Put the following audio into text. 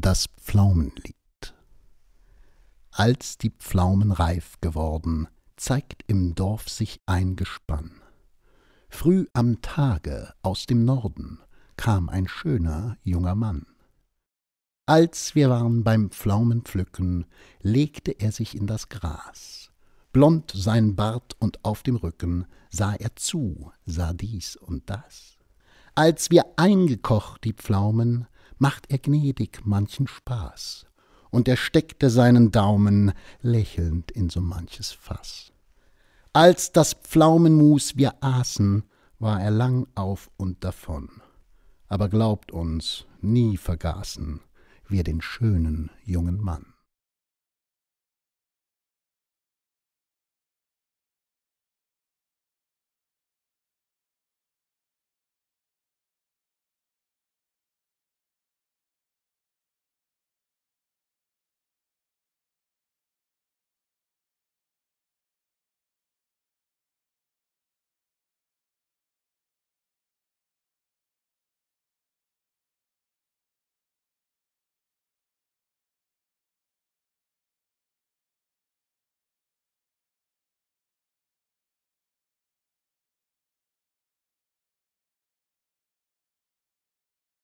das Pflaumenlied. Als die Pflaumen reif geworden, zeigt im Dorf sich ein Gespann. Früh am Tage aus dem Norden kam ein schöner junger Mann. Als wir waren beim Pflaumenpflücken, legte er sich in das Gras. Blond sein Bart und auf dem Rücken sah er zu, sah dies und das. Als wir eingekocht die Pflaumen, macht er gnädig manchen Spaß, und er steckte seinen Daumen lächelnd in so manches Fass. Als das Pflaumenmus wir aßen, war er lang auf und davon, aber glaubt uns, nie vergaßen wir den schönen jungen Mann.